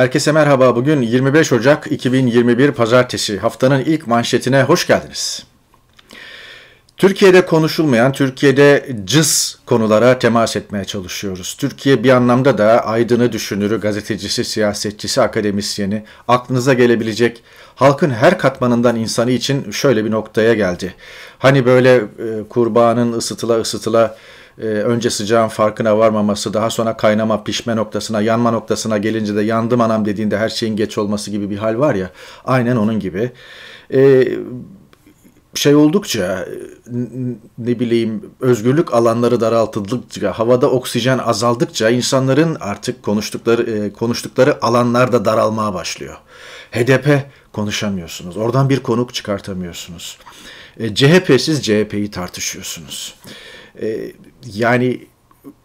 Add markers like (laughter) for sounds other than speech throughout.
Herkese merhaba. Bugün 25 Ocak 2021 Pazartesi. Haftanın ilk manşetine hoş geldiniz. Türkiye'de konuşulmayan, Türkiye'de cız konulara temas etmeye çalışıyoruz. Türkiye bir anlamda da aydını, düşünürü, gazetecisi, siyasetçisi, akademisyeni, aklınıza gelebilecek halkın her katmanından insanı için şöyle bir noktaya geldi. Hani böyle e, kurbanın ısıtıla ısıtıla ee, önce sıcağın farkına varmaması, daha sonra kaynama, pişme noktasına, yanma noktasına gelince de yandım anam dediğinde her şeyin geç olması gibi bir hal var ya, aynen onun gibi. Ee, şey oldukça ne bileyim özgürlük alanları daraltıldıkça havada oksijen azaldıkça insanların artık konuştukları e, konuştukları alanlar da daralmaya başlıyor. HDP konuşamıyorsunuz. Oradan bir konuk çıkartamıyorsunuz. E, CHP'siz CHP'yi tartışıyorsunuz. E, yani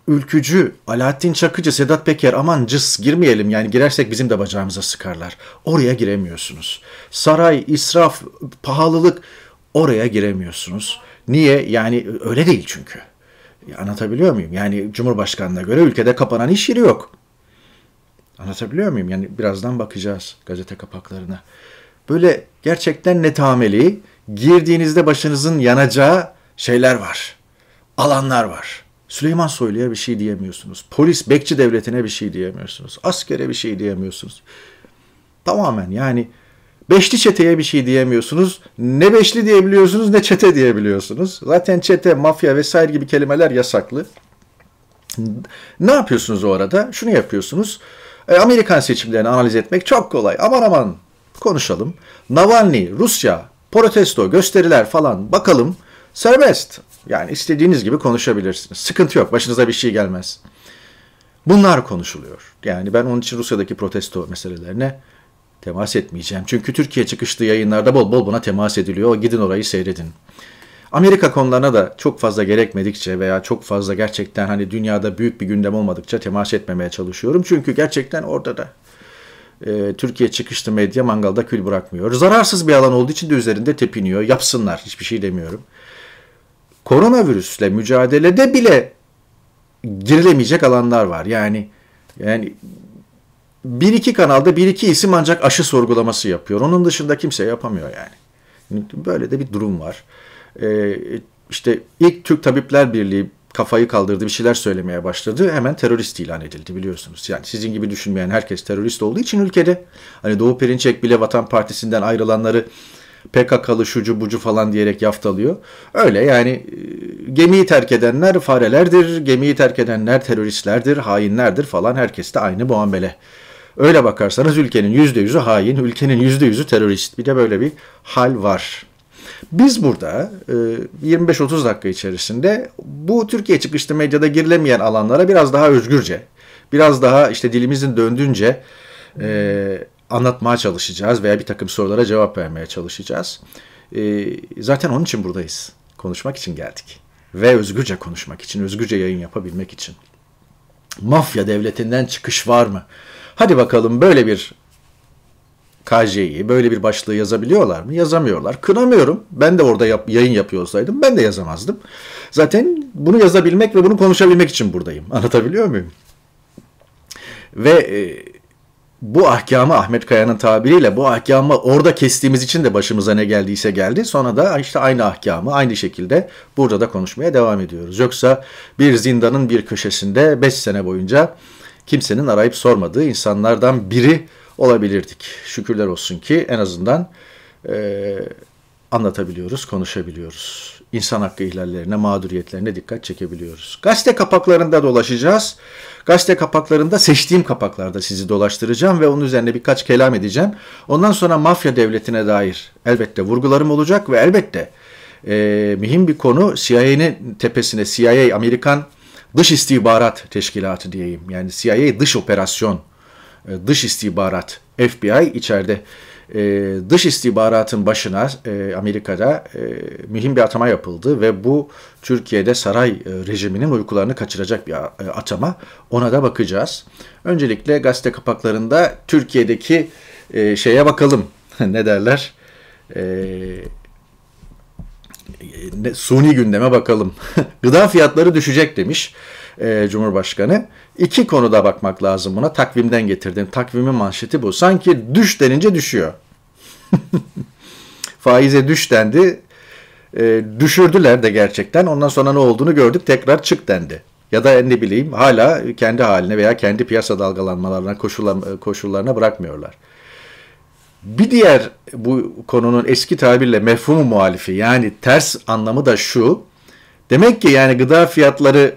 ülkücü, Alaaddin Çakıcı, Sedat Peker aman cız girmeyelim yani girersek bizim de bacağımıza sıkarlar. Oraya giremiyorsunuz. Saray, israf, pahalılık oraya giremiyorsunuz. Niye? Yani öyle değil çünkü. Anlatabiliyor muyum? Yani Cumhurbaşkanı'na göre ülkede kapanan iş yeri yok. Anlatabiliyor muyum? Yani birazdan bakacağız gazete kapaklarına. Böyle gerçekten netameli, girdiğinizde başınızın yanacağı şeyler var alanlar var. Süleyman Soylu'ya bir şey diyemiyorsunuz. Polis bekçi devletine bir şey diyemiyorsunuz. Askere bir şey diyemiyorsunuz. Tamamen yani beşli çeteye bir şey diyemiyorsunuz. Ne beşli diyebiliyorsunuz ne çete diyebiliyorsunuz. Zaten çete, mafya vesaire gibi kelimeler yasaklı. Ne yapıyorsunuz o arada? Şunu yapıyorsunuz. E, Amerikan seçimlerini analiz etmek çok kolay. Aman aman konuşalım. Navalny, Rusya, protesto, gösteriler falan bakalım. Serbest. Yani istediğiniz gibi konuşabilirsiniz. Sıkıntı yok. Başınıza bir şey gelmez. Bunlar konuşuluyor. Yani ben onun için Rusya'daki protesto meselelerine temas etmeyeceğim. Çünkü Türkiye çıkışlı yayınlarda bol bol buna temas ediliyor. Gidin orayı seyredin. Amerika konularına da çok fazla gerekmedikçe veya çok fazla gerçekten hani dünyada büyük bir gündem olmadıkça temas etmemeye çalışıyorum. Çünkü gerçekten orada da e, Türkiye çıkışlı medya mangalda kül bırakmıyor. Zararsız bir alan olduğu için de üzerinde tepiniyor. Yapsınlar hiçbir şey demiyorum koronavirüsle mücadelede bile girilemeyecek alanlar var. Yani yani bir iki kanalda bir iki isim ancak aşı sorgulaması yapıyor. Onun dışında kimse yapamıyor yani. Böyle de bir durum var. Ee, işte ilk Türk Tabipler Birliği kafayı kaldırdı, bir şeyler söylemeye başladı. Hemen terörist ilan edildi biliyorsunuz. Yani sizin gibi düşünmeyen herkes terörist olduğu için ülkede. Hani Doğu Perinçek bile Vatan Partisi'nden ayrılanları PKK'lı şucu bucu falan diyerek yaftalıyor. Öyle yani e, gemiyi terk edenler farelerdir, gemiyi terk edenler teröristlerdir, hainlerdir falan herkes de aynı muamele. Öyle bakarsanız ülkenin %100'ü hain, ülkenin %100'ü terörist. Bir de böyle bir hal var. Biz burada 25-30 e, dakika içerisinde bu Türkiye çıkışlı medyada girilemeyen alanlara biraz daha özgürce, biraz daha işte dilimizin döndüğünce e, anlatmaya çalışacağız veya bir takım sorulara cevap vermeye çalışacağız. Ee, zaten onun için buradayız. Konuşmak için geldik. Ve özgürce konuşmak için, özgürce yayın yapabilmek için. Mafya devletinden çıkış var mı? Hadi bakalım böyle bir KJ'yi böyle bir başlığı yazabiliyorlar mı? Yazamıyorlar. Kınamıyorum. Ben de orada yap, yayın yapıyor olsaydım ben de yazamazdım. Zaten bunu yazabilmek ve bunu konuşabilmek için buradayım. Anlatabiliyor muyum? Ve e, bu ahkamı Ahmet Kaya'nın tabiriyle bu ahkamı orada kestiğimiz için de başımıza ne geldiyse geldi. Sonra da işte aynı ahkamı aynı şekilde burada da konuşmaya devam ediyoruz. Yoksa bir zindanın bir köşesinde 5 sene boyunca kimsenin arayıp sormadığı insanlardan biri olabilirdik. Şükürler olsun ki en azından e, anlatabiliyoruz, konuşabiliyoruz insan hakkı ihlallerine, mağduriyetlerine dikkat çekebiliyoruz. Gazete kapaklarında dolaşacağız. Gazete kapaklarında seçtiğim kapaklarda sizi dolaştıracağım ve onun üzerine birkaç kelam edeceğim. Ondan sonra mafya devletine dair elbette vurgularım olacak ve elbette e, mühim bir konu CIA'nin tepesine CIA Amerikan Dış İstihbarat Teşkilatı diyeyim. Yani CIA dış operasyon, e, dış istihbarat, FBI içeride e, dış istihbaratın başına e, Amerika'da e, mühim bir atama yapıldı ve bu Türkiye'de saray e, rejiminin uykularını kaçıracak bir e, atama. Ona da bakacağız. Öncelikle gazete kapaklarında Türkiye'deki e, şeye bakalım. (laughs) ne derler? E, e suni gündeme bakalım. (laughs) Gıda fiyatları düşecek demiş e, Cumhurbaşkanı. İki konuda bakmak lazım buna. Takvimden getirdim. Takvimin manşeti bu. Sanki düş denince düşüyor. (laughs) Faize düş dendi. E, düşürdüler de gerçekten. Ondan sonra ne olduğunu gördük. Tekrar çık dendi. Ya da ne bileyim hala kendi haline veya kendi piyasa dalgalanmalarına, koşullar, e, koşullarına bırakmıyorlar. Bir diğer bu konunun eski tabirle mefhumu muhalifi yani ters anlamı da şu. Demek ki yani gıda fiyatları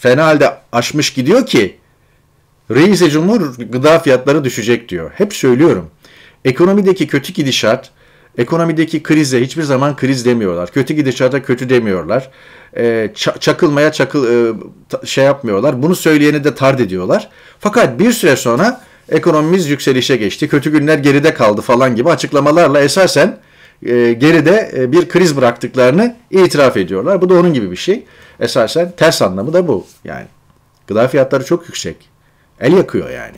fena halde aşmış gidiyor ki reis Cumhur gıda fiyatları düşecek diyor. Hep söylüyorum. Ekonomideki kötü gidişat, ekonomideki krize hiçbir zaman kriz demiyorlar. Kötü gidişata kötü demiyorlar. E, çakılmaya çakıl e, şey yapmıyorlar. Bunu söyleyeni de tard ediyorlar. Fakat bir süre sonra ekonomimiz yükselişe geçti. Kötü günler geride kaldı falan gibi açıklamalarla esasen e, geride e, bir kriz bıraktıklarını itiraf ediyorlar. Bu da onun gibi bir şey. Esasen ters anlamı da bu yani. Gıda fiyatları çok yüksek. El yakıyor yani.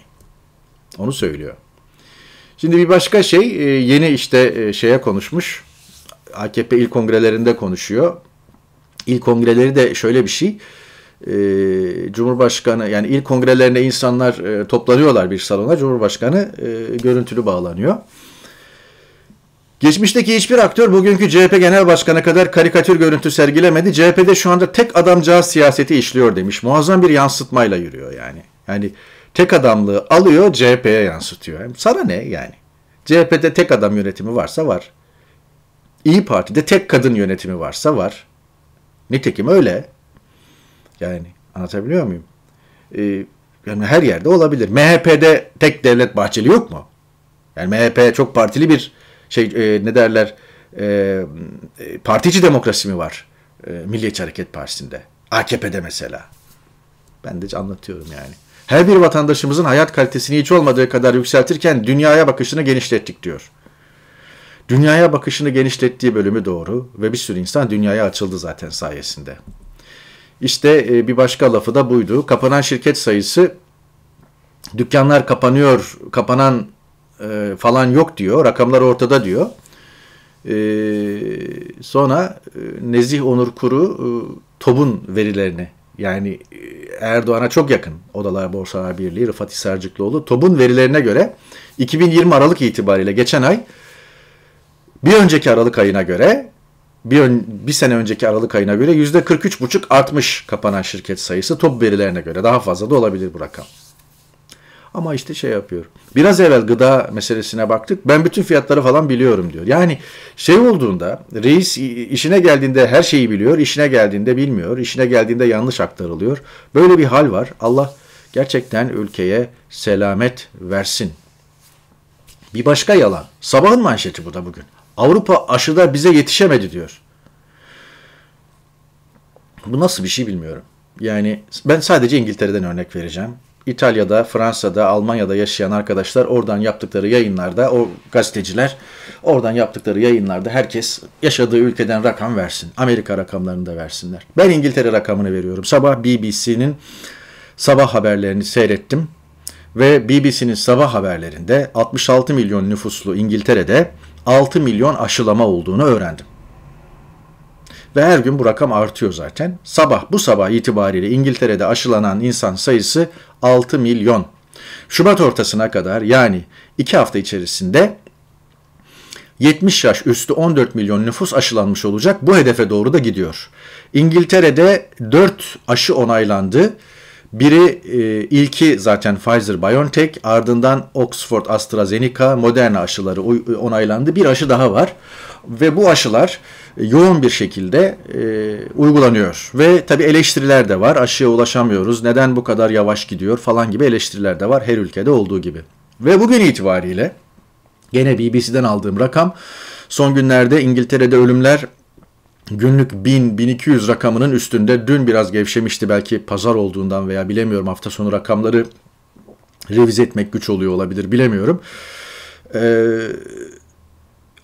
Onu söylüyor. Şimdi bir başka şey e, yeni işte e, şeye konuşmuş. AKP il kongrelerinde konuşuyor. İl kongreleri de şöyle bir şey. Cumhurbaşkanı yani il kongrelerine insanlar toplanıyorlar bir salona. Cumhurbaşkanı görüntülü bağlanıyor. Geçmişteki hiçbir aktör bugünkü CHP Genel Başkanı kadar karikatür görüntü sergilemedi. CHP'de şu anda tek adamcağız siyaseti işliyor demiş. Muazzam bir yansıtmayla yürüyor yani. Yani tek adamlığı alıyor CHP'ye yansıtıyor. sana ne yani? CHP'de tek adam yönetimi varsa var. İyi Parti'de tek kadın yönetimi varsa var. Nitekim öyle. Yani anlatabiliyor muyum? Ee, yani her yerde olabilir. MHP'de tek devlet bahçeli yok mu? Yani MHP çok partili bir şey e, ne derler e, e, partici demokrasi mi var e, Milliyetçi Hareket Partisi'nde? AKP'de mesela. Ben de anlatıyorum yani. Her bir vatandaşımızın hayat kalitesini hiç olmadığı kadar yükseltirken dünyaya bakışını genişlettik diyor. Dünyaya bakışını genişlettiği bölümü doğru ve bir sürü insan dünyaya açıldı zaten sayesinde. İşte e, bir başka lafı da buydu. Kapanan şirket sayısı dükkanlar kapanıyor, kapanan e, falan yok diyor. Rakamlar ortada diyor. E, sonra e, Nezih Onur Kuru e, TOB'un verilerini yani e, Erdoğan'a çok yakın Odalar Borsalar Birliği Rıfat Hisarcıklıoğlu TOB'un verilerine göre 2020 Aralık itibariyle geçen ay bir önceki Aralık ayına göre bir, ön, bir sene önceki Aralık ayına göre %43,5 artmış kapanan şirket sayısı Top verilerine göre. Daha fazla da olabilir bu rakam. Ama işte şey yapıyor. Biraz evvel gıda meselesine baktık. Ben bütün fiyatları falan biliyorum diyor. Yani şey olduğunda reis işine geldiğinde her şeyi biliyor, işine geldiğinde bilmiyor, işine geldiğinde yanlış aktarılıyor. Böyle bir hal var. Allah gerçekten ülkeye selamet versin. Bir başka yalan. Sabahın manşeti bu da bugün. Avrupa aşıda bize yetişemedi diyor. Bu nasıl bir şey bilmiyorum. Yani ben sadece İngiltere'den örnek vereceğim. İtalya'da, Fransa'da, Almanya'da yaşayan arkadaşlar oradan yaptıkları yayınlarda, o gazeteciler oradan yaptıkları yayınlarda herkes yaşadığı ülkeden rakam versin. Amerika rakamlarını da versinler. Ben İngiltere rakamını veriyorum. Sabah BBC'nin sabah haberlerini seyrettim ve BBC'nin sabah haberlerinde 66 milyon nüfuslu İngiltere'de 6 milyon aşılama olduğunu öğrendim. Ve her gün bu rakam artıyor zaten. Sabah bu sabah itibariyle İngiltere'de aşılanan insan sayısı 6 milyon. Şubat ortasına kadar yani 2 hafta içerisinde 70 yaş üstü 14 milyon nüfus aşılanmış olacak. Bu hedefe doğru da gidiyor. İngiltere'de 4 aşı onaylandı. Biri e, ilki zaten Pfizer-BioNTech ardından Oxford AstraZeneca Moderna aşıları e, onaylandı. Bir aşı daha var ve bu aşılar e, yoğun bir şekilde e, uygulanıyor. Ve tabi eleştiriler de var aşıya ulaşamıyoruz neden bu kadar yavaş gidiyor falan gibi eleştiriler de var her ülkede olduğu gibi. Ve bugün itibariyle gene BBC'den aldığım rakam son günlerde İngiltere'de ölümler günlük 1000-1200 rakamının üstünde dün biraz gevşemişti belki pazar olduğundan veya bilemiyorum hafta sonu rakamları revize etmek güç oluyor olabilir bilemiyorum. Ee,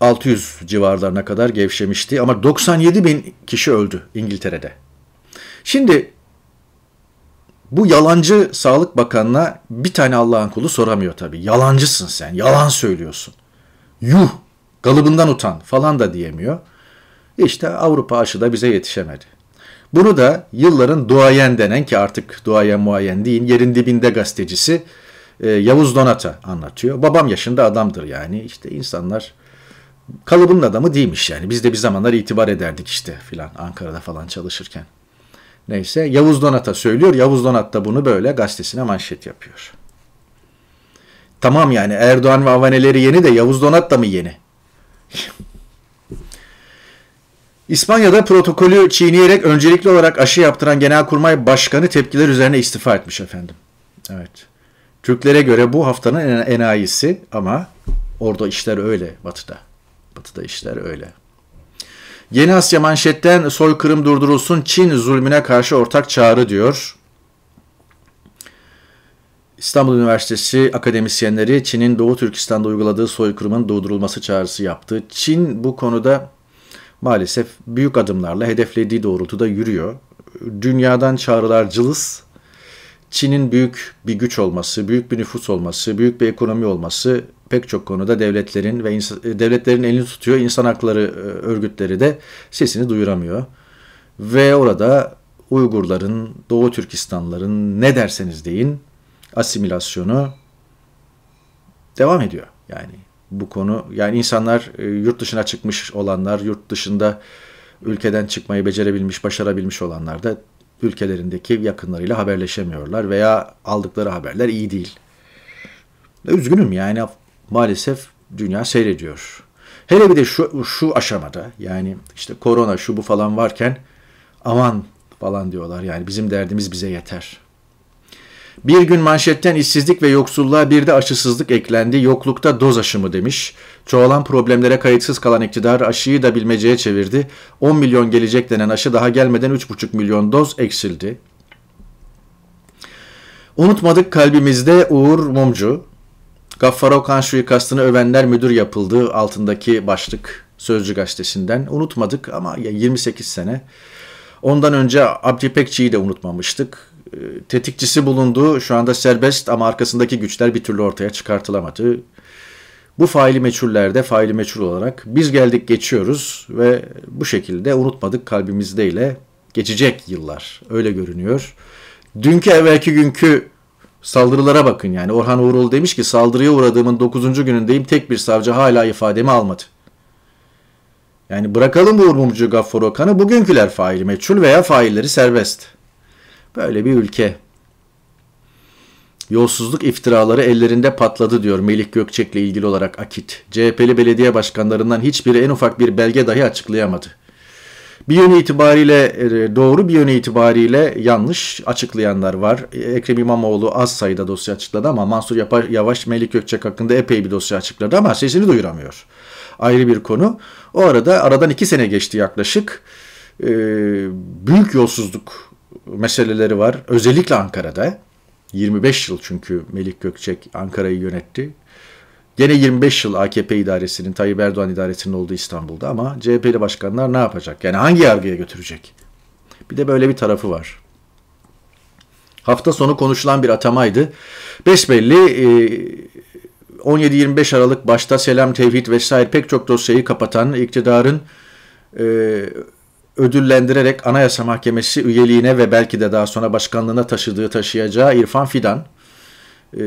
600 civarlarına kadar gevşemişti ama 97 bin kişi öldü İngiltere'de. Şimdi bu yalancı Sağlık Bakanı'na bir tane Allah'ın kulu soramıyor tabii. Yalancısın sen, yalan söylüyorsun. Yuh, kalıbından utan falan da diyemiyor. İşte Avrupa aşı da bize yetişemedi. Bunu da yılların duayen denen ki artık duayen muayen değil yerin dibinde gazetecisi e, Yavuz Donat'a anlatıyor. Babam yaşında adamdır yani işte insanlar kalıbın adamı değilmiş yani. Biz de bir zamanlar itibar ederdik işte filan Ankara'da falan çalışırken. Neyse Yavuz Donat'a söylüyor. Yavuz Donat da bunu böyle gazetesine manşet yapıyor. Tamam yani Erdoğan ve avaneleri yeni de Yavuz Donat da mı yeni? İspanya'da protokolü çiğneyerek öncelikli olarak aşı yaptıran Genelkurmay Başkanı tepkiler üzerine istifa etmiş efendim. Evet. Türklere göre bu haftanın en enayisi ama orada işler öyle batıda. Batıda işler öyle. Yeni Asya manşetten soykırım durdurulsun Çin zulmüne karşı ortak çağrı diyor. İstanbul Üniversitesi akademisyenleri Çin'in Doğu Türkistan'da uyguladığı soykırımın durdurulması çağrısı yaptı. Çin bu konuda maalesef büyük adımlarla hedeflediği doğrultuda yürüyor. Dünyadan çağrılar cılız. Çin'in büyük bir güç olması, büyük bir nüfus olması, büyük bir ekonomi olması pek çok konuda devletlerin ve devletlerin elini tutuyor. İnsan hakları e, örgütleri de sesini duyuramıyor. Ve orada Uygurların, Doğu Türkistanların ne derseniz deyin asimilasyonu devam ediyor. Yani bu konu. Yani insanlar e, yurt dışına çıkmış olanlar, yurt dışında ülkeden çıkmayı becerebilmiş, başarabilmiş olanlar da ülkelerindeki yakınlarıyla haberleşemiyorlar veya aldıkları haberler iyi değil. Üzgünüm yani maalesef dünya seyrediyor. Hele bir de şu, şu aşamada yani işte korona şu bu falan varken aman falan diyorlar yani bizim derdimiz bize yeter. Bir gün manşetten işsizlik ve yoksulluğa bir de aşısızlık eklendi. Yoklukta doz aşımı demiş. Çoğalan problemlere kayıtsız kalan iktidar aşıyı da bilmeceye çevirdi. 10 milyon gelecek denen aşı daha gelmeden 3,5 milyon doz eksildi. Unutmadık kalbimizde Uğur Mumcu. Gaffar Okan suikastını övenler müdür yapıldı altındaki başlık Sözcü Gazetesi'nden. Unutmadık ama 28 sene. Ondan önce Abdi Pekçi'yi de unutmamıştık. E, tetikçisi bulundu. Şu anda serbest ama arkasındaki güçler bir türlü ortaya çıkartılamadı. Bu faili meçhullerde faili meçhul olarak biz geldik geçiyoruz ve bu şekilde unutmadık kalbimizde ile geçecek yıllar. Öyle görünüyor. Dünkü evvelki günkü saldırılara bakın yani Orhan Uğurlu demiş ki saldırıya uğradığımın 9. günündeyim tek bir savcı hala ifademi almadı. Yani bırakalım bu Urmumcu Gaffar Okan'ı bugünküler faili meçhul veya failleri serbest. Böyle bir ülke. Yolsuzluk iftiraları ellerinde patladı diyor Melih Gökçek'le ilgili olarak Akit. CHP'li belediye başkanlarından hiçbiri en ufak bir belge dahi açıklayamadı. Bir yönü itibariyle e, doğru bir yönü itibariyle yanlış açıklayanlar var. E, Ekrem İmamoğlu az sayıda dosya açıkladı ama Mansur Yavaş Melih Gökçek hakkında epey bir dosya açıkladı ama sesini duyuramıyor. Ayrı bir konu. O arada aradan iki sene geçti yaklaşık. E, büyük yolsuzluk meseleleri var. Özellikle Ankara'da. 25 yıl çünkü Melik Gökçek Ankara'yı yönetti. Gene 25 yıl AKP idaresinin, Tayyip Erdoğan idaresinin olduğu İstanbul'da ama CHP'li başkanlar ne yapacak? Yani hangi yargıya götürecek? Bir de böyle bir tarafı var. Hafta sonu konuşulan bir atamaydı. Besbelli 17-25 e, Aralık başta Selam Tevhid vesaire pek çok dosyayı kapatan iktidarın e, ödüllendirerek Anayasa Mahkemesi üyeliğine ve belki de daha sonra başkanlığına taşıdığı taşıyacağı İrfan Fidan, e,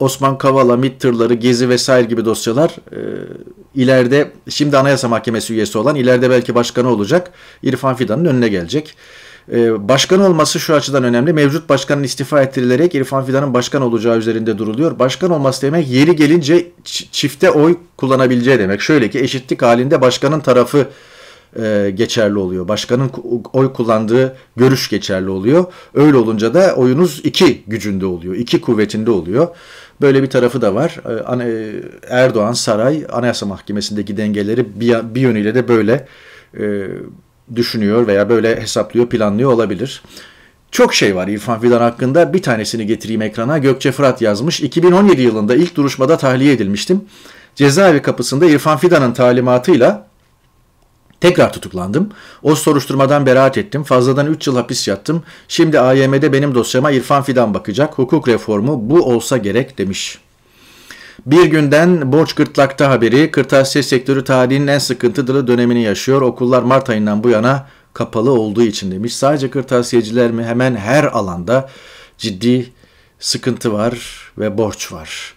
Osman Kavala, MİT Gezi vesaire gibi dosyalar e, ileride şimdi Anayasa Mahkemesi üyesi olan ileride belki başkanı olacak İrfan Fidan'ın önüne gelecek. Ee, başkan olması şu açıdan önemli. Mevcut başkanın istifa ettirilerek İrfan Fidan'ın başkan olacağı üzerinde duruluyor. Başkan olması demek yeri gelince çifte oy kullanabileceği demek. Şöyle ki eşitlik halinde başkanın tarafı e, geçerli oluyor. Başkanın oy kullandığı görüş geçerli oluyor. Öyle olunca da oyunuz iki gücünde oluyor. iki kuvvetinde oluyor. Böyle bir tarafı da var. Ee, Erdoğan saray anayasa mahkemesindeki dengeleri bir, bir yönüyle de böyle e, düşünüyor veya böyle hesaplıyor, planlıyor olabilir. Çok şey var İrfan Fidan hakkında. Bir tanesini getireyim ekrana. Gökçe Fırat yazmış. 2017 yılında ilk duruşmada tahliye edilmiştim. Cezaevi kapısında İrfan Fidan'ın talimatıyla Tekrar tutuklandım. O soruşturmadan beraat ettim. Fazladan 3 yıl hapis yattım. Şimdi AYM'de benim dosyama İrfan Fidan bakacak. Hukuk reformu bu olsa gerek demiş. Bir günden borç gırtlakta haberi kırtasiye sektörü tarihinin en sıkıntılı dönemini yaşıyor. Okullar Mart ayından bu yana kapalı olduğu için demiş. Sadece kırtasiyeciler mi hemen her alanda ciddi sıkıntı var ve borç var.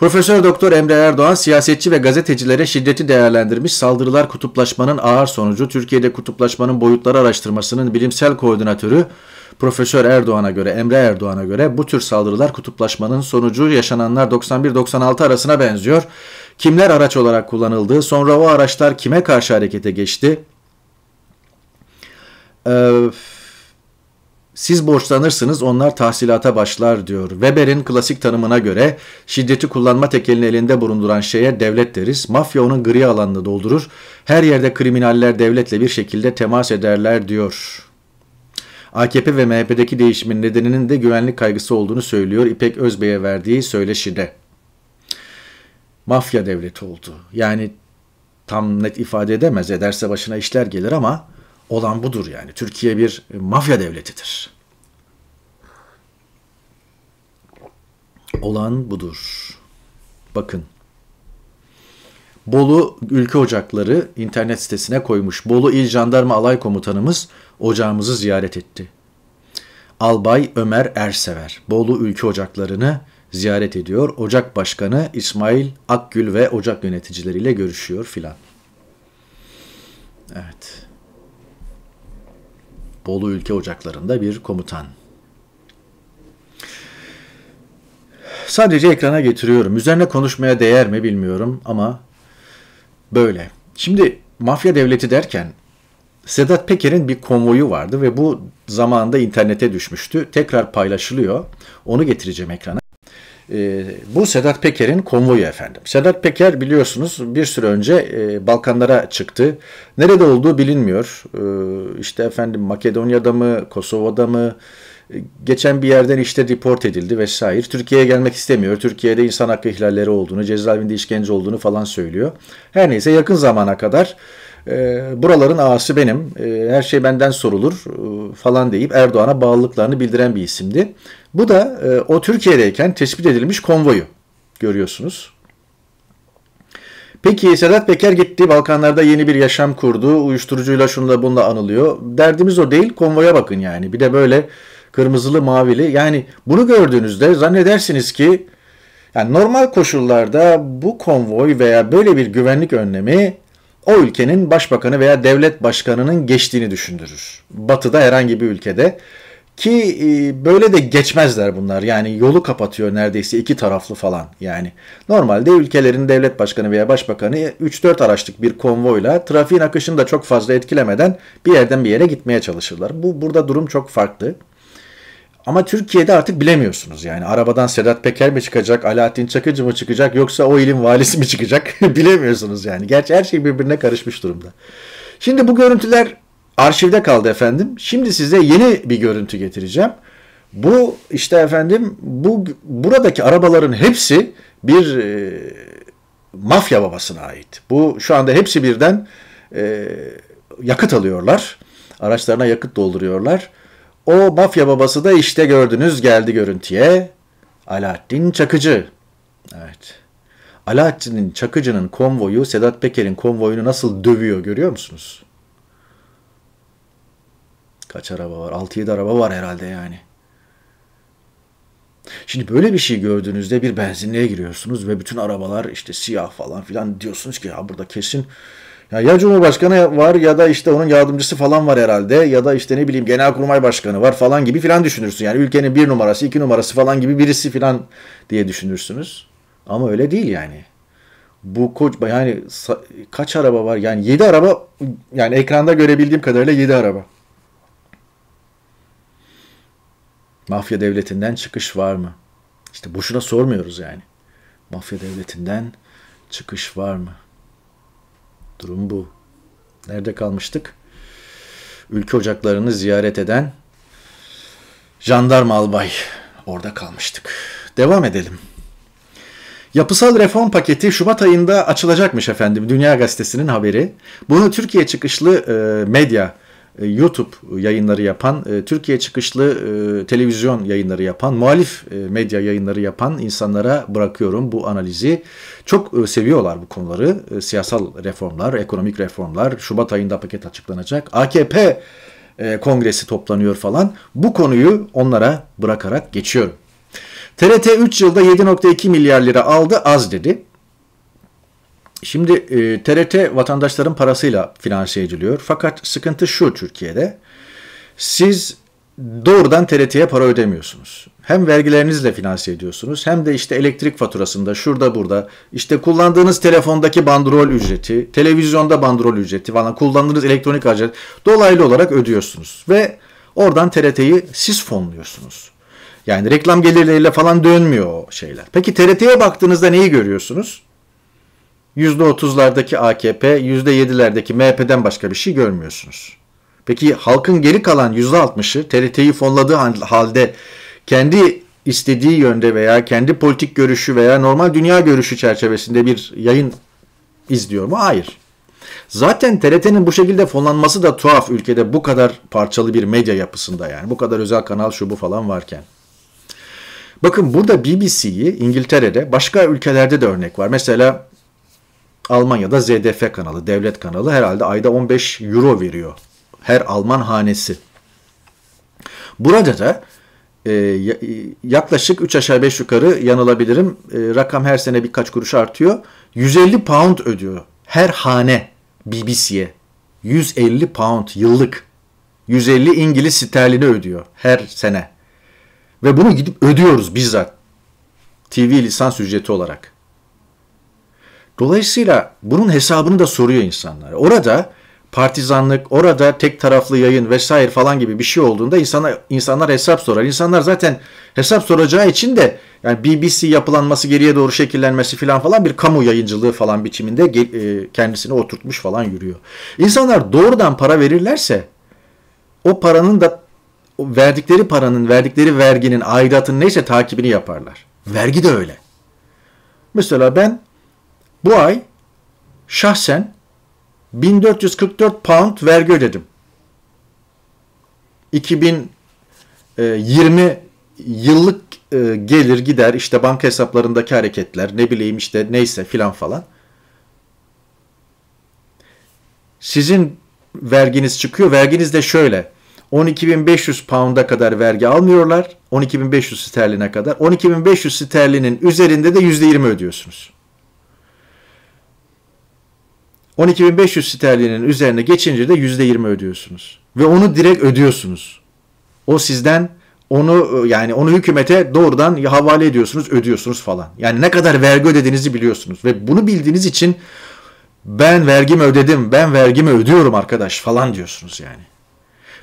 Profesör Doktor Emre Erdoğan siyasetçi ve gazetecilere şiddeti değerlendirmiş. Saldırılar kutuplaşmanın ağır sonucu. Türkiye'de kutuplaşmanın boyutları araştırmasının bilimsel koordinatörü Profesör Erdoğan'a göre, Emre Erdoğan'a göre bu tür saldırılar kutuplaşmanın sonucu yaşananlar 91-96 arasına benziyor. Kimler araç olarak kullanıldı? Sonra o araçlar kime karşı harekete geçti? Eee siz borçlanırsınız onlar tahsilata başlar diyor. Weber'in klasik tanımına göre şiddeti kullanma tekelini elinde bulunduran şeye devlet deriz. Mafya onun gri alanını doldurur. Her yerde kriminaller devletle bir şekilde temas ederler diyor. AKP ve MHP'deki değişimin nedeninin de güvenlik kaygısı olduğunu söylüyor İpek Özbey'e verdiği söyleşide. Mafya devleti oldu. Yani tam net ifade edemez ederse başına işler gelir ama olan budur yani. Türkiye bir mafya devletidir. Olan budur. Bakın. Bolu Ülke Ocakları internet sitesine koymuş. Bolu İl Jandarma Alay Komutanımız ocağımızı ziyaret etti. Albay Ömer Ersever Bolu Ülke Ocakları'nı ziyaret ediyor. Ocak Başkanı İsmail Akgül ve ocak yöneticileriyle görüşüyor filan. Evet. Bolu Ülke Ocakları'nda bir komutan. Sadece ekrana getiriyorum. Üzerine konuşmaya değer mi bilmiyorum ama böyle. Şimdi mafya devleti derken Sedat Peker'in bir konvoyu vardı ve bu zamanda internete düşmüştü. Tekrar paylaşılıyor. Onu getireceğim ekrana. Ee, bu Sedat Peker'in konvoyu efendim. Sedat Peker biliyorsunuz bir süre önce e, Balkanlara çıktı. Nerede olduğu bilinmiyor. E, işte efendim Makedonya'da mı, Kosova'da mı, ee, geçen bir yerden işte deport edildi vesaire. Türkiye'ye gelmek istemiyor. Türkiye'de insan hakkı ihlalleri olduğunu, cezaevinde işkence olduğunu falan söylüyor. Her neyse yakın zamana kadar e, buraların ağası benim, e, her şey benden sorulur e, falan deyip Erdoğan'a bağlılıklarını bildiren bir isimdi. Bu da e, o Türkiye'deyken tespit edilmiş konvoyu görüyorsunuz. Peki Sedat Peker gitti, Balkanlarda yeni bir yaşam kurdu, uyuşturucuyla şunla bunla anılıyor. Derdimiz o değil, konvoya bakın yani. Bir de böyle kırmızılı mavili. Yani bunu gördüğünüzde zannedersiniz ki yani normal koşullarda bu konvoy veya böyle bir güvenlik önlemi o ülkenin başbakanı veya devlet başkanının geçtiğini düşündürür. Batı'da herhangi bir ülkede ki e, böyle de geçmezler bunlar. Yani yolu kapatıyor neredeyse iki taraflı falan yani. Normalde ülkelerin devlet başkanı veya başbakanı 3-4 araçlık bir konvoyla trafiğin akışını da çok fazla etkilemeden bir yerden bir yere gitmeye çalışırlar. Bu burada durum çok farklı. Ama Türkiye'de artık bilemiyorsunuz yani. Arabadan Sedat Peker mi çıkacak, Alaaddin Çakıcı mı çıkacak yoksa o ilim valisi mi çıkacak (laughs) bilemiyorsunuz yani. Gerçi her şey birbirine karışmış durumda. Şimdi bu görüntüler arşivde kaldı efendim. Şimdi size yeni bir görüntü getireceğim. Bu işte efendim bu buradaki arabaların hepsi bir e, mafya babasına ait. Bu şu anda hepsi birden e, yakıt alıyorlar. Araçlarına yakıt dolduruyorlar o mafya babası da işte gördünüz geldi görüntüye. Alaaddin Çakıcı. Evet. Alaaddin'in Çakıcı'nın konvoyu Sedat Peker'in konvoyunu nasıl dövüyor görüyor musunuz? Kaç araba var? 6-7 araba var herhalde yani. Şimdi böyle bir şey gördüğünüzde bir benzinliğe giriyorsunuz ve bütün arabalar işte siyah falan filan diyorsunuz ki ya burada kesin ya, ya Cumhurbaşkanı var ya da işte onun yardımcısı falan var herhalde ya da işte ne bileyim Genelkurmay Başkanı var falan gibi filan düşünürsün. Yani ülkenin bir numarası iki numarası falan gibi birisi filan diye düşünürsünüz. Ama öyle değil yani. Bu koç yani kaç araba var? Yani 7 araba yani ekranda görebildiğim kadarıyla 7 araba. Mafya devletinden çıkış var mı? İşte boşuna sormuyoruz yani. Mafya devletinden çıkış var mı? Durum bu. Nerede kalmıştık? Ülke ocaklarını ziyaret eden jandarma albay. Orada kalmıştık. Devam edelim. Yapısal reform paketi Şubat ayında açılacakmış efendim Dünya Gazetesi'nin haberi. Bunu Türkiye çıkışlı e, medya medya e, YouTube yayınları yapan, e, Türkiye çıkışlı e, televizyon yayınları yapan, muhalif medya yayınları yapan insanlara bırakıyorum bu analizi. Çok seviyorlar bu konuları. Siyasal reformlar, ekonomik reformlar, Şubat ayında paket açıklanacak. AKP kongresi toplanıyor falan. Bu konuyu onlara bırakarak geçiyorum. TRT 3 yılda 7.2 milyar lira aldı az dedi. Şimdi e, TRT vatandaşların parasıyla finanse ediliyor. Fakat sıkıntı şu Türkiye'de. Siz doğrudan TRT'ye para ödemiyorsunuz. Hem vergilerinizle finanse ediyorsunuz hem de işte elektrik faturasında şurada burada işte kullandığınız telefondaki bandrol ücreti, televizyonda bandrol ücreti falan kullandığınız elektronik harcayat dolaylı olarak ödüyorsunuz ve oradan TRT'yi siz fonluyorsunuz. Yani reklam gelirleriyle falan dönmüyor o şeyler. Peki TRT'ye baktığınızda neyi görüyorsunuz? %30'lardaki AKP, %7'lerdeki MHP'den başka bir şey görmüyorsunuz. Peki halkın geri kalan %60'ı TRT'yi fonladığı halde kendi istediği yönde veya kendi politik görüşü veya normal dünya görüşü çerçevesinde bir yayın izliyor mu? Hayır. Zaten TRT'nin bu şekilde fonlanması da tuhaf ülkede bu kadar parçalı bir medya yapısında yani. Bu kadar özel kanal şu bu falan varken. Bakın burada BBC'yi İngiltere'de başka ülkelerde de örnek var. Mesela Almanya'da ZDF kanalı, devlet kanalı herhalde ayda 15 euro veriyor. Her Alman hanesi. Burada da e, e yaklaşık 3 aşağı 5 yukarı yanılabilirim. E, rakam her sene birkaç kuruş artıyor. 150 pound ödüyor her hane BBC'ye. 150 pound yıllık. 150 İngiliz sterlini ödüyor her sene. Ve bunu gidip ödüyoruz bizzat. TV lisans ücreti olarak. Dolayısıyla bunun hesabını da soruyor insanlar. Orada partizanlık, orada tek taraflı yayın vesaire falan gibi bir şey olduğunda insanlar insanlar hesap sorar. İnsanlar zaten hesap soracağı için de yani BBC yapılanması geriye doğru şekillenmesi falan falan bir kamu yayıncılığı falan biçiminde e, kendisini oturtmuş falan yürüyor. İnsanlar doğrudan para verirlerse o paranın da o verdikleri paranın, verdikleri verginin, aidatın neyse takibini yaparlar. Vergi de öyle. Mesela ben bu ay şahsen 1444 pound vergi ödedim. 2020 e, yıllık e, gelir gider işte banka hesaplarındaki hareketler ne bileyim işte neyse filan falan. Sizin verginiz çıkıyor. Verginiz de şöyle. 12.500 pound'a kadar vergi almıyorlar. 12.500 sterline kadar. 12.500 sterlinin üzerinde de %20 ödüyorsunuz. 12.500 sterlinin üzerine geçince de %20 ödüyorsunuz. Ve onu direkt ödüyorsunuz. O sizden onu yani onu hükümete doğrudan havale ediyorsunuz, ödüyorsunuz falan. Yani ne kadar vergi ödediğinizi biliyorsunuz ve bunu bildiğiniz için ben vergimi ödedim, ben vergimi ödüyorum arkadaş falan diyorsunuz yani.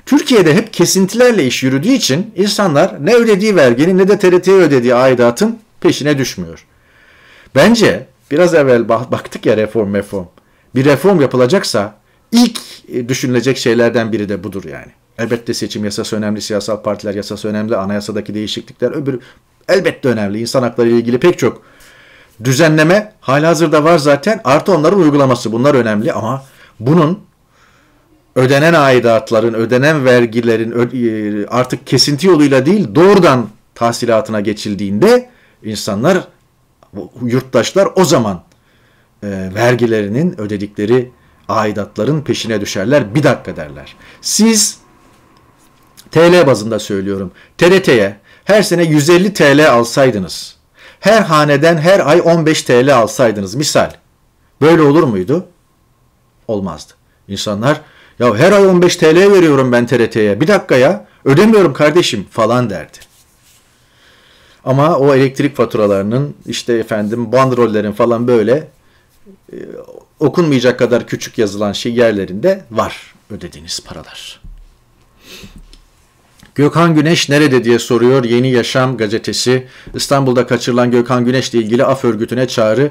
Türkiye'de hep kesintilerle iş yürüdüğü için insanlar ne ödediği verginin ne de TRT'ye ödediği aidatın peşine düşmüyor. Bence biraz evvel baktık ya reform reform bir reform yapılacaksa ilk e, düşünülecek şeylerden biri de budur yani. Elbette seçim yasası önemli, siyasal partiler yasası önemli, anayasadaki değişiklikler öbür elbette önemli. İnsan hakları ile ilgili pek çok düzenleme halihazırda var zaten artı onların uygulaması bunlar önemli ama bunun ödenen aidatların, ödenen vergilerin e, artık kesinti yoluyla değil doğrudan tahsilatına geçildiğinde insanlar, yurttaşlar o zaman e, vergilerinin ödedikleri aidatların peşine düşerler. Bir dakika derler. Siz TL bazında söylüyorum. TRT'ye her sene 150 TL alsaydınız. Her haneden her ay 15 TL alsaydınız misal. Böyle olur muydu? Olmazdı. İnsanlar ya her ay 15 TL veriyorum ben TRT'ye. Bir dakika ya ödemiyorum kardeşim falan derdi. Ama o elektrik faturalarının işte efendim bandrollerin falan böyle e, okunmayacak kadar küçük yazılan şey yerlerinde var ödediğiniz paralar. Gökhan Güneş nerede diye soruyor Yeni Yaşam gazetesi. İstanbul'da kaçırılan Gökhan Güneş ile ilgili af örgütüne çağrı.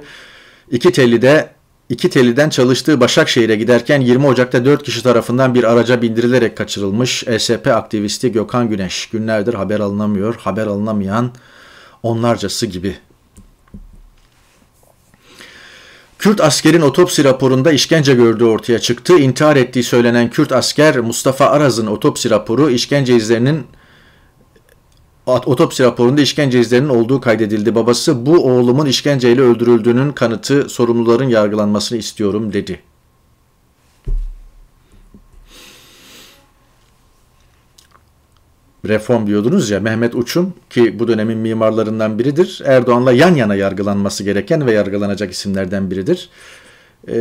İki telide İki teliden çalıştığı Başakşehir'e giderken 20 Ocak'ta 4 kişi tarafından bir araca bindirilerek kaçırılmış ESP aktivisti Gökhan Güneş. Günlerdir haber alınamıyor, haber alınamayan onlarcası gibi Kürt askerin otopsi raporunda işkence gördüğü ortaya çıktı. İntihar ettiği söylenen Kürt asker Mustafa Araz'ın otopsi raporu işkence izlerinin otopsi raporunda işkence izlerinin olduğu kaydedildi. Babası bu oğlumun işkenceyle öldürüldüğünün kanıtı sorumluların yargılanmasını istiyorum dedi. reform diyordunuz ya Mehmet Uçum ki bu dönemin mimarlarından biridir. Erdoğan'la yan yana yargılanması gereken ve yargılanacak isimlerden biridir. E,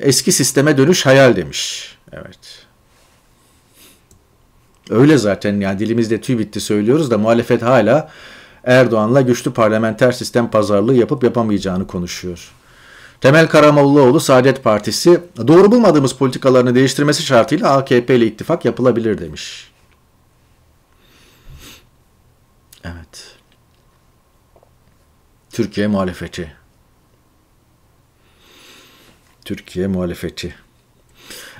eski sisteme dönüş hayal demiş. Evet. Öyle zaten yani dilimizde tüy bitti söylüyoruz da muhalefet hala Erdoğan'la güçlü parlamenter sistem pazarlığı yapıp yapamayacağını konuşuyor. Temel Karamollaoğlu Saadet Partisi doğru bulmadığımız politikalarını değiştirmesi şartıyla AKP ile ittifak yapılabilir demiş. Evet. Türkiye muhalefeti. Türkiye muhalefeti.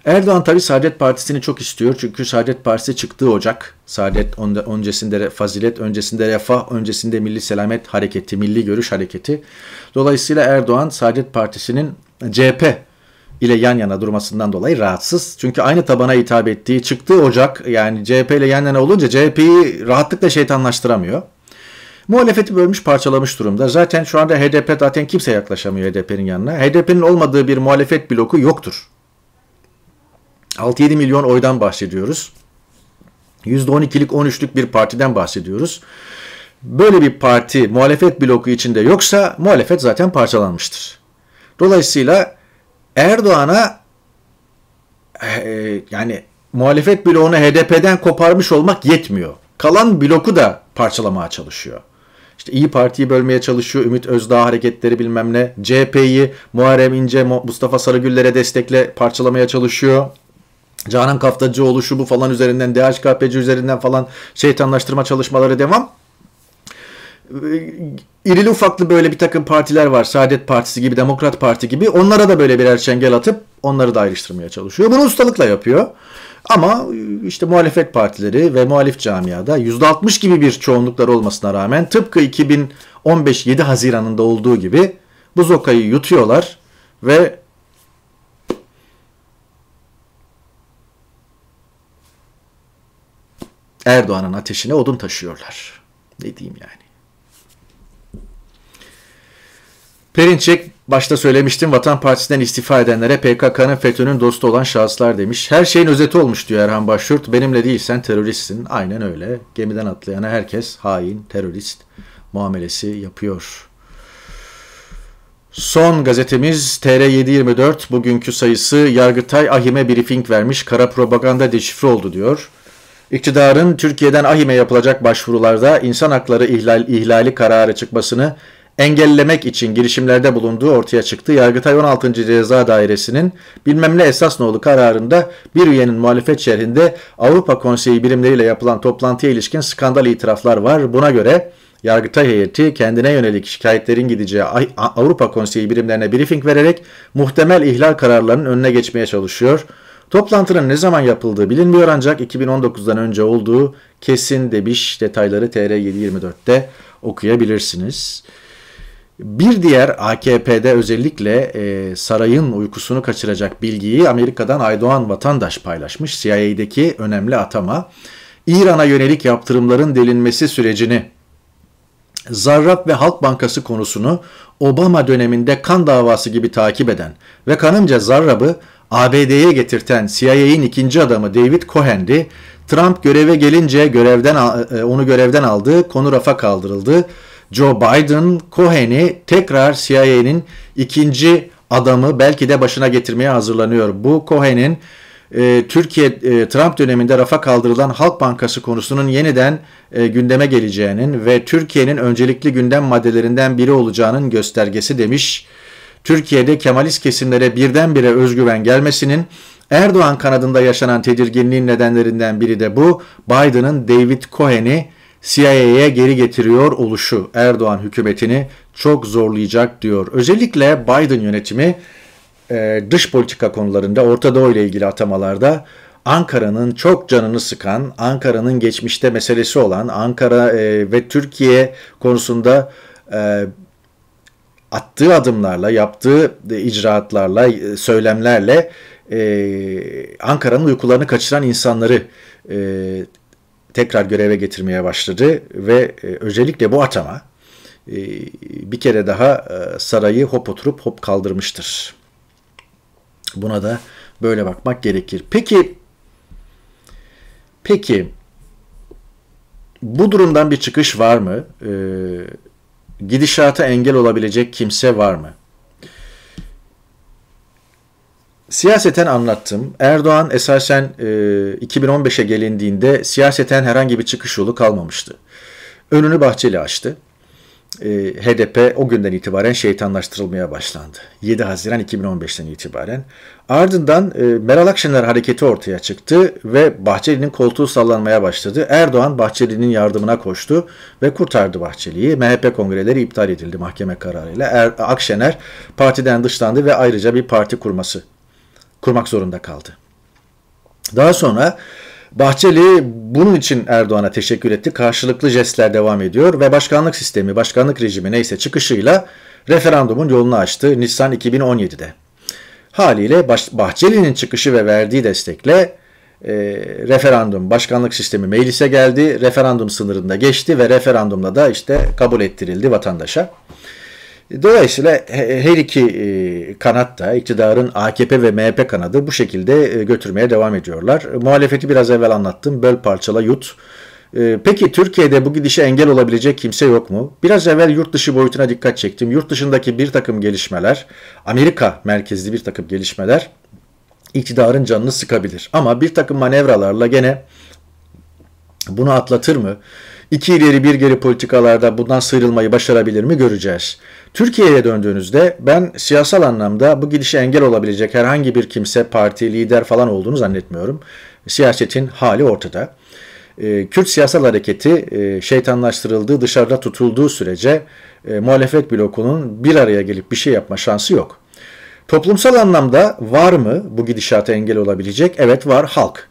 Erdoğan tabii Saadet Partisi'ni çok istiyor. Çünkü Saadet Partisi çıktığı Ocak. Saadet öncesinde Fazilet, öncesinde Refah, öncesinde Milli Selamet Hareketi, Milli Görüş Hareketi. Dolayısıyla Erdoğan Saadet Partisi'nin CHP ile yan yana durmasından dolayı rahatsız. Çünkü aynı tabana hitap ettiği çıktığı ocak yani CHP ile yan yana olunca CHP'yi rahatlıkla şeytanlaştıramıyor. Muhalefeti bölmüş parçalamış durumda. Zaten şu anda HDP zaten kimse yaklaşamıyor HDP'nin yanına. HDP'nin olmadığı bir muhalefet bloku yoktur. 6-7 milyon oydan bahsediyoruz. %12'lik 13'lük bir partiden bahsediyoruz. Böyle bir parti muhalefet bloku içinde yoksa muhalefet zaten parçalanmıştır. Dolayısıyla Erdoğan'a e, e, yani muhalefet bloğunu HDP'den koparmış olmak yetmiyor. Kalan bloku da parçalamaya çalışıyor. İşte İyi Parti'yi bölmeye çalışıyor. Ümit Özdağ hareketleri bilmem ne. CHP'yi Muharrem İnce, Mustafa Sarıgüller'e destekle parçalamaya çalışıyor. Canan Kaftacıoğlu şu bu falan üzerinden, DHKPC üzerinden falan şeytanlaştırma çalışmaları devam irili ufaklı böyle bir takım partiler var. Saadet Partisi gibi, Demokrat Parti gibi. Onlara da böyle birer çengel atıp onları da ayrıştırmaya çalışıyor. Bunu ustalıkla yapıyor. Ama e, işte muhalefet partileri ve muhalif camiada %60 gibi bir çoğunluklar olmasına rağmen tıpkı 2015 7 Haziran'ında olduğu gibi bu zokayı yutuyorlar ve Erdoğan'ın ateşine odun taşıyorlar. Ne diyeyim yani. Perinçek başta söylemiştim Vatan Partisi'nden istifa edenlere PKK'nın FETÖ'nün dostu olan şahıslar demiş. Her şeyin özeti olmuş diyor Erhan Başyurt. Benimle değilsen teröristsin. Aynen öyle. Gemiden atlayana herkes hain, terörist muamelesi yapıyor. Son gazetemiz TR724 bugünkü sayısı Yargıtay Ahime briefing vermiş kara propaganda deşifre oldu diyor. İktidarın Türkiye'den Ahime yapılacak başvurularda insan hakları ihlal, ihlali kararı çıkmasını engellemek için girişimlerde bulunduğu ortaya çıktı. Yargıtay 16. Ceza Dairesi'nin bilmem ne esas nolu kararında bir üyenin muhalefet şerhinde Avrupa Konseyi birimleriyle yapılan toplantıya ilişkin skandal itiraflar var. Buna göre Yargıtay heyeti kendine yönelik şikayetlerin gideceği Avrupa Konseyi birimlerine briefing vererek muhtemel ihlal kararlarının önüne geçmeye çalışıyor. Toplantının ne zaman yapıldığı bilinmiyor ancak 2019'dan önce olduğu kesin demiş detayları TR724'te okuyabilirsiniz. Bir diğer AKP'de özellikle e, sarayın uykusunu kaçıracak bilgiyi Amerika'dan Aydoğan vatandaş paylaşmış. CIA'deki önemli atama İran'a yönelik yaptırımların delinmesi sürecini Zarrab ve Halk Bankası konusunu Obama döneminde kan davası gibi takip eden ve kanımca Zarrab'ı ABD'ye getirten CIA'in ikinci adamı David Cohen'di. Trump göreve gelince görevden e, onu görevden aldı, konu rafa kaldırıldı. Joe Biden Cohen'i tekrar CIA'nin ikinci adamı belki de başına getirmeye hazırlanıyor. Bu Cohen'in e, Türkiye e, Trump döneminde rafa kaldırılan Halk Bankası konusunun yeniden e, gündeme geleceğinin ve Türkiye'nin öncelikli gündem maddelerinden biri olacağının göstergesi demiş. Türkiye'de Kemalist kesimlere birdenbire özgüven gelmesinin Erdoğan kanadında yaşanan tedirginliğin nedenlerinden biri de bu. Biden'ın David Cohen'i CIA'ye geri getiriyor oluşu Erdoğan hükümetini çok zorlayacak diyor. Özellikle Biden yönetimi e, dış politika konularında Orta Doğu ile ilgili atamalarda Ankara'nın çok canını sıkan, Ankara'nın geçmişte meselesi olan Ankara e, ve Türkiye konusunda e, attığı adımlarla, yaptığı icraatlarla, söylemlerle Ankara'nın uykularını kaçıran insanları tekrar göreve getirmeye başladı ve e, özellikle bu atama e, bir kere daha e, sarayı hop oturup hop kaldırmıştır. Buna da böyle bakmak gerekir. Peki peki bu durumdan bir çıkış var mı? E, gidişata engel olabilecek kimse var mı? Siyaseten anlattım. Erdoğan esasen e, 2015'e gelindiğinde siyaseten herhangi bir çıkış yolu kalmamıştı. Önünü Bahçeli açtı. E, HDP o günden itibaren şeytanlaştırılmaya başlandı. 7 Haziran 2015'ten itibaren. Ardından e, Meral Akşener hareketi ortaya çıktı ve Bahçeli'nin koltuğu sallanmaya başladı. Erdoğan Bahçeli'nin yardımına koştu ve kurtardı Bahçeli'yi. MHP kongreleri iptal edildi mahkeme kararıyla. Er, Akşener partiden dışlandı ve ayrıca bir parti kurması kurmak zorunda kaldı. Daha sonra Bahçeli bunun için Erdoğan'a teşekkür etti. Karşılıklı jestler devam ediyor ve başkanlık sistemi, başkanlık rejimi neyse çıkışıyla referandumun yolunu açtı Nisan 2017'de. Haliyle Bahçeli'nin çıkışı ve verdiği destekle e, referandum, başkanlık sistemi meclise geldi, referandum sınırında geçti ve referandumla da işte kabul ettirildi vatandaşa. Dolayısıyla e, her iki e, kanat da iktidarın AKP ve MHP kanadı bu şekilde e, götürmeye devam ediyorlar. Muhalefeti biraz evvel anlattım. Böl parçala yut. Peki Türkiye'de bu gidişe engel olabilecek kimse yok mu? Biraz evvel yurt dışı boyutuna dikkat çektim. Yurt dışındaki bir takım gelişmeler, Amerika merkezli bir takım gelişmeler iktidarın canını sıkabilir. Ama bir takım manevralarla gene bunu atlatır mı? İki ileri bir geri politikalarda bundan sıyrılmayı başarabilir mi göreceğiz. Türkiye'ye döndüğünüzde ben siyasal anlamda bu gidişe engel olabilecek herhangi bir kimse, parti, lider falan olduğunu zannetmiyorum. Siyasetin hali ortada. Ee, Kürt siyasal hareketi e, şeytanlaştırıldığı, dışarıda tutulduğu sürece e, muhalefet blokunun bir araya gelip bir şey yapma şansı yok. Toplumsal anlamda var mı bu gidişata engel olabilecek? Evet var halk.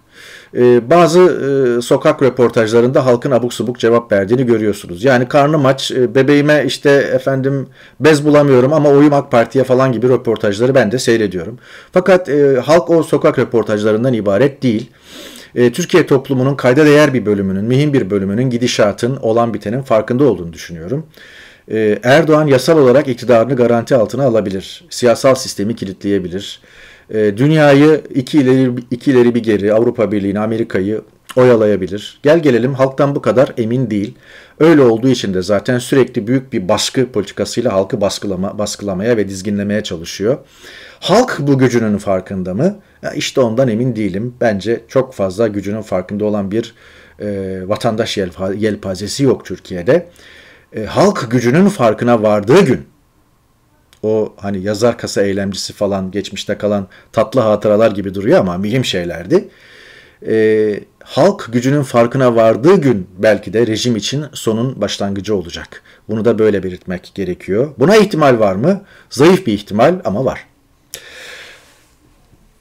Ee, bazı e, sokak röportajlarında halkın abuk subuk cevap verdiğini görüyorsunuz. Yani karnım aç, e, bebeğime işte efendim bez bulamıyorum ama oyum AK Parti'ye falan gibi röportajları ben de seyrediyorum. Fakat e, halk o sokak röportajlarından ibaret değil. Türkiye toplumunun kayda değer bir bölümünün, mühim bir bölümünün gidişatın, olan bitenin farkında olduğunu düşünüyorum. Erdoğan yasal olarak iktidarını garanti altına alabilir. Siyasal sistemi kilitleyebilir e, dünyayı iki ileri, iki ileri bir geri Avrupa Birliği'ni, Amerika'yı oyalayabilir. Gel gelelim halktan bu kadar emin değil. Öyle olduğu için de zaten sürekli büyük bir baskı politikasıyla halkı baskılama, baskılamaya ve dizginlemeye çalışıyor. Halk bu gücünün farkında mı? Ya işte ondan emin değilim. Bence çok fazla gücünün farkında olan bir e, vatandaş yelpazesi yok Türkiye'de. E, halk gücünün farkına vardığı gün o hani yazar kasa eylemcisi falan geçmişte kalan tatlı hatıralar gibi duruyor ama mühim şeylerdi. E, halk gücünün farkına vardığı gün belki de rejim için sonun başlangıcı olacak. Bunu da böyle belirtmek gerekiyor. Buna ihtimal var mı? Zayıf bir ihtimal ama var.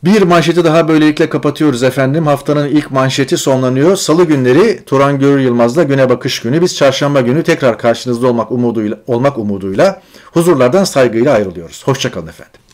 Bir manşeti daha böylelikle kapatıyoruz efendim. Haftanın ilk manşeti sonlanıyor. Salı günleri Turan Görür Yılmaz'la Güne Bakış Günü. Biz çarşamba günü tekrar karşınızda olmak umuduyla, olmak umuduyla huzurlardan saygıyla ayrılıyoruz. Hoşçakalın efendim.